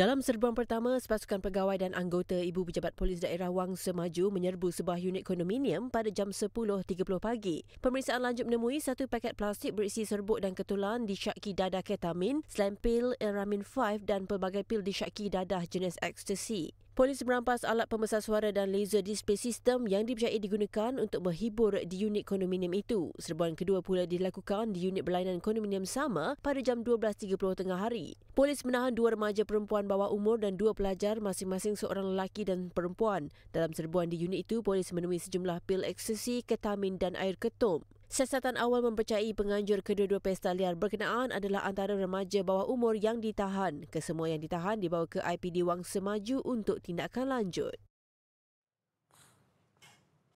Dalam serbuan pertama, sepasukan pegawai dan anggota ibu pejabat polis daerah Wang Semaju menyerbu sebuah unit kondominium pada jam 10.30 pagi. Pemeriksaan lanjut menemui satu paket plastik berisi serbuk dan ketulan disyaki dadah ketamin, selain pil eramin 5 dan pelbagai pil disyaki dadah jenis ecstasy. Polis merampas alat pembesar suara dan laser display sistem yang dipercayai digunakan untuk menghibur di unit kondominium itu. Serbuan kedua pula dilakukan di unit berlainan kondominium sama pada jam 12.30 tengah hari. Polis menahan dua remaja perempuan bawah umur dan dua pelajar masing-masing seorang lelaki dan perempuan. Dalam serbuan di unit itu, polis menemui sejumlah pil ekstasi, ketamin dan air ketum. Siasatan awal mempercayai penganjur kedua-dua pesta liar berkenaan adalah antara remaja bawah umur yang ditahan. Kesemua yang ditahan dibawa ke IPD Wang Semaju untuk tindakan lanjut.